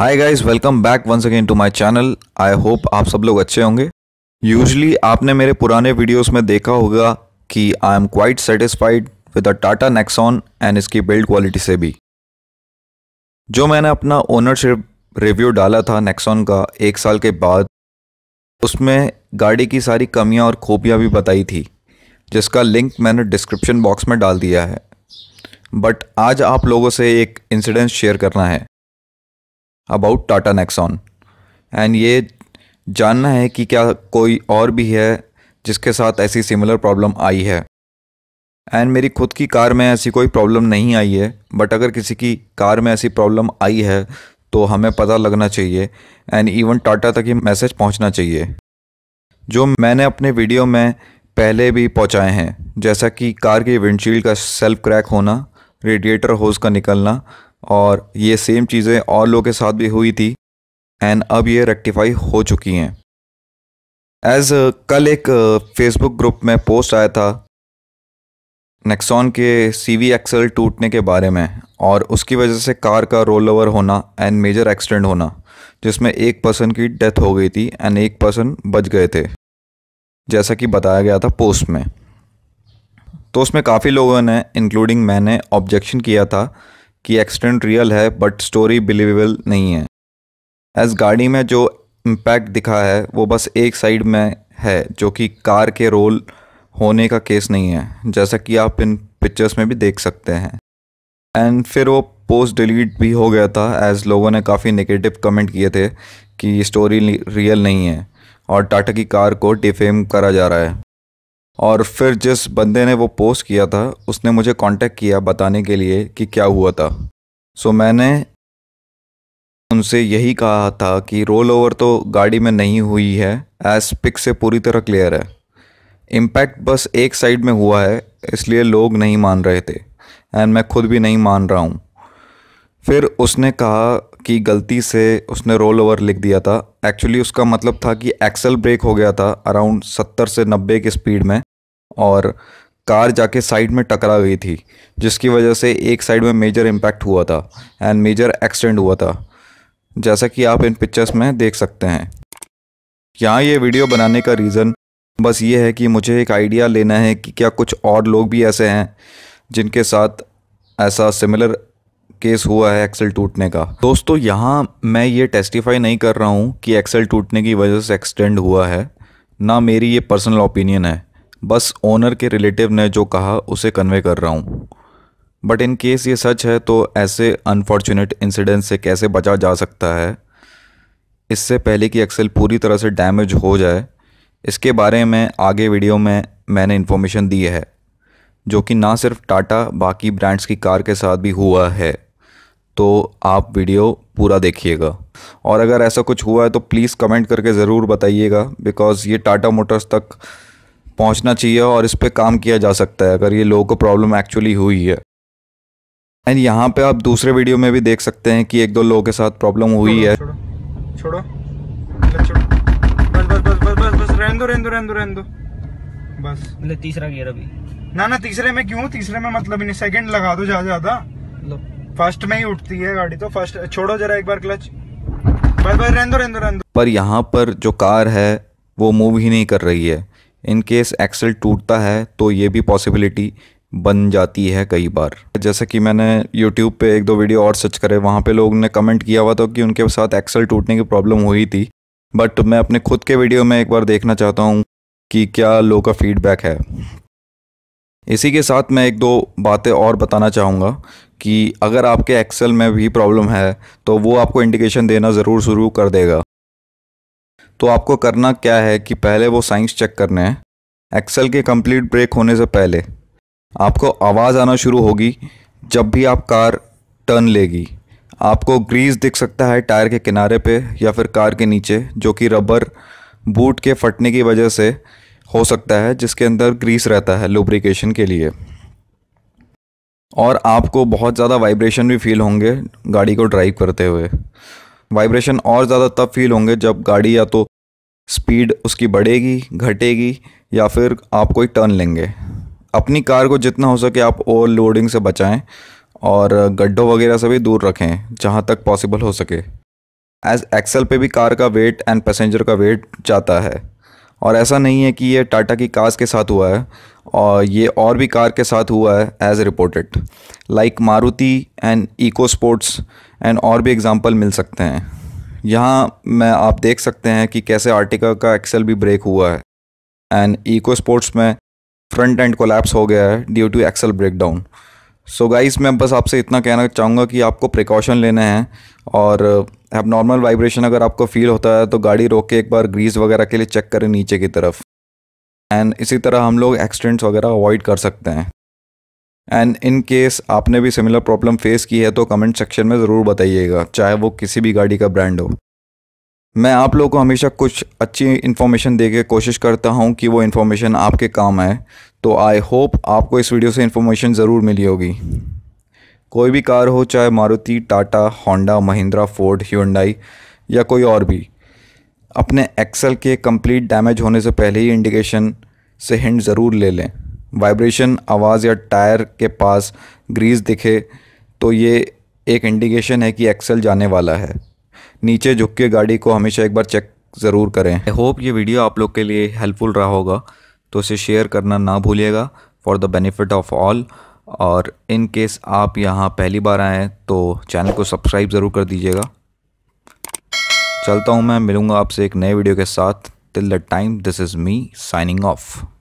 hi guys welcome back once again to my channel I hope आप सब लोग अच्छे होंगे यूजली आपने मेरे पुराने वीडियोस में देखा होगा कि I am quite satisfied with the Tata Nexon and इसकी बिल्ड क्वालिटी से भी जो मैंने अपना ओनरशिप रिव्यू डाला था नेक्सॉन का एक साल के बाद उसमें गाड़ी की सारी कमियाँ और खूबियाँ भी बताई थी जिसका लिंक मैंने डिस्क्रिप्शन बॉक्स में डाल दिया है बट आज आप लोगों से एक इंसिडेंस शेयर करना है अबाउट टाटा नेक्सॉन एंड ये जानना है कि क्या कोई और भी है जिसके साथ ऐसी सिमिलर प्रॉब्लम आई है एंड मेरी खुद की कार में ऐसी कोई प्रॉब्लम नहीं आई है बट अगर किसी की कार में ऐसी प्रॉब्लम आई है तो हमें पता लगना चाहिए एंड इवन टाटा तक ये मैसेज पहुंचना चाहिए जो मैंने अपने वीडियो में पहले भी पहुंचाए हैं जैसा कि कार के विंडशील्ड का सेल्फ क्रैक होना रेडिएटर होज का निकलना और ये सेम चीज़ें और लोगों के साथ भी हुई थी एंड अब ये रेक्टिफाई हो चुकी हैं एज uh, कल एक फेसबुक uh, ग्रुप में पोस्ट आया था नेक्सॉन के सी वी एक्सल टूटने के बारे में और उसकी वजह से कार का रोल ओवर होना एंड मेजर एक्सीडेंट होना जिसमें एक पर्सन की डेथ हो गई थी एंड एक पर्सन बच गए थे जैसा कि बताया गया था पोस्ट में तो उसमें काफ़ी लोगों ने इंक्लूडिंग मैंने ऑब्जेक्शन किया था कि एक्सीडेंट रियल है बट स्टोरी बिलीवेबल नहीं है एज गाड़ी में जो इम्पैक्ट दिखा है वो बस एक साइड में है जो कि कार के रोल होने का केस नहीं है जैसा कि आप इन पिक्चर्स में भी देख सकते हैं एंड फिर वो पोस्ट डिलीट भी हो गया था एज लोगों ने काफ़ी नेगेटिव कमेंट किए थे कि स्टोरी रियल नहीं है और टाटा की कार को डिफेम करा जा रहा है और फिर जिस बंदे ने वो पोस्ट किया था उसने मुझे कांटेक्ट किया बताने के लिए कि क्या हुआ था सो मैंने उनसे यही कहा था कि रोल ओवर तो गाड़ी में नहीं हुई है एस पिक से पूरी तरह क्लियर है इम्पैक्ट बस एक साइड में हुआ है इसलिए लोग नहीं मान रहे थे एंड मैं खुद भी नहीं मान रहा हूँ फिर उसने कहा कि गलती से उसने रोल ओवर लिख दिया था एक्चुअली उसका मतलब था कि एक्सल ब्रेक हो गया था अराउंड सत्तर से नब्बे की स्पीड में और कार जाके साइड में टकरा गई थी जिसकी वजह से एक साइड में मेजर इम्पैक्ट हुआ था एंड मेजर एक्सीडेंट हुआ था जैसा कि आप इन पिक्चर्स में देख सकते हैं यहाँ ये वीडियो बनाने का रीज़न बस ये है कि मुझे एक आइडिया लेना है कि क्या कुछ और लोग भी ऐसे हैं जिनके साथ ऐसा सिमिलर केस हुआ है एक्सेल टूटने का दोस्तों यहाँ मैं ये टेस्टिफाई नहीं कर रहा हूँ कि एक्सेल टूटने की वजह से एक्सटेंड हुआ है ना मेरी ये पर्सनल ओपिनियन है बस ओनर के रिलेटिव ने जो कहा उसे कन्वे कर रहा हूँ बट इन केस ये सच है तो ऐसे अनफॉर्चुनेट इंसिडेंट से कैसे बचा जा सकता है इससे पहले कि एक्सेल पूरी तरह से डैमेज हो जाए इसके बारे में आगे वीडियो में मैंने इन्फॉर्मेशन दी है जो कि ना सिर्फ टाटा बाकी ब्रांड्स की कार के साथ भी हुआ है तो आप वीडियो पूरा देखिएगा और अगर ऐसा कुछ हुआ है तो प्लीज़ कमेंट करके ज़रूर बताइएगा बिकॉज़ ये टाटा मोटर्स तक पहुंचना चाहिए और इस पर काम किया जा सकता है अगर ये लोगों को प्रॉब्लम एक्चुअली हुई है एंड यहाँ पे आप दूसरे वीडियो में भी देख सकते हैं कि एक दो लोगों के साथ प्रॉब्लम हुई है ना ना तीसरे में क्यों तीसरे में मतलब इन्हें सेकंड लगा दो ज्यादा ज्यादा फर्स्ट में ही उठती है गाड़ी तो फर्स्ट छोड़ो जरा एक बार क्लच बस बस रहने दो रहने पर यहाँ पर जो कार है वो मूव ही नहीं कर रही है इन केस एक्सेल टूटता है तो ये भी पॉसिबिलिटी बन जाती है कई बार जैसे कि मैंने यूट्यूब पे एक दो वीडियो और सर्च करे वहाँ पे लोग ने कमेंट किया हुआ था कि उनके साथ एक्सेल टूटने की प्रॉब्लम हुई थी बट मैं अपने खुद के वीडियो में एक बार देखना चाहता हूँ कि क्या लोगों का फीडबैक है इसी के साथ मैं एक दो बातें और बताना चाहूँगा कि अगर आपके एक्सेल में भी प्रॉब्लम है तो वो आपको इंडिकेशन देना ज़रूर शुरू कर देगा तो आपको करना क्या है कि पहले वो साइंस चेक करने हैं एक्सेल के कंप्लीट ब्रेक होने से पहले आपको आवाज़ आना शुरू होगी जब भी आप कार टर्न लेगी आपको ग्रीस दिख सकता है टायर के किनारे पे या फिर कार के नीचे जो कि रबर बूट के फटने की वजह से हो सकता है जिसके अंदर ग्रीस रहता है लुब्रिकेशन के लिए और आपको बहुत ज़्यादा वाइब्रेशन भी फील होंगे गाड़ी को ड्राइव करते हुए वाइब्रेशन और ज़्यादा तब फील होंगे जब गाड़ी या तो स्पीड उसकी बढ़ेगी घटेगी या फिर आप कोई टर्न लेंगे अपनी कार को जितना हो सके आप ओवर लोडिंग से बचाएं और गड्ढों वगैरह से भी दूर रखें जहाँ तक पॉसिबल हो सके एज एक्सल पे भी कार का वेट एंड पैसेंजर का वेट जाता है और ऐसा नहीं है कि ये टाटा की कार्स के साथ हुआ है और ये और भी कार के साथ हुआ है as reported like Maruti and Eco Sports and और भी एग्ज़ाम्पल मिल सकते हैं यहाँ मैं आप देख सकते हैं कि कैसे आर्टिका का एक्सेल भी ब्रेक हुआ है एंड ईको स्पोर्ट्स में फ्रंट एंड कोलैप्स हो गया है due to axle breakdown so guys मैं बस आपसे इतना कहना चाहूँगा कि आपको प्रिकॉशन लेने हैं और अब नॉर्मल वाइब्रेशन अगर आपको फील होता है तो गाड़ी रोक के एक बार ग्रीस वगैरह के लिए चेक करें नीचे की तरफ एंड इसी तरह हम लोग एक्सीडेंट्स वगैरह अवॉइड कर सकते हैं एंड इन केस आपने भी सिमिलर प्रॉब्लम फेस की है तो कमेंट सेक्शन में ज़रूर बताइएगा चाहे वो किसी भी गाड़ी का ब्रांड हो मैं आप लोगों को हमेशा कुछ अच्छी इन्फॉर्मेशन दे के कोशिश करता हूँ कि वो इन्फॉर्मेशन आपके काम आए तो आई होप आपको इस वीडियो से इन्फॉर्मेशन ज़रूर मिली होगी कोई भी कार हो चाहे Maruti Tata Honda Mahindra Ford Hyundai या कोई और भी अपने एक्सल के कंप्लीट डैमेज होने से पहले ही इंडिकेशन से हिंट ज़रूर ले लें वाइब्रेशन आवाज़ या टायर के पास ग्रीस दिखे तो ये एक इंडिकेशन है कि एक्सेल जाने वाला है नीचे झुक के गाड़ी को हमेशा एक बार चेक ज़रूर करें आई होप ये वीडियो आप लोग के लिए हेल्पफुल रहा होगा तो इसे शेयर करना ना भूलिएगा for the benefit of all और इन केस आप यहाँ पहली बार आएँ तो चैनल को सब्सक्राइब ज़रूर कर दीजिएगा चलता हूँ मैं मिलूँगा आपसे एक नए वीडियो के साथ till the time this is me signing of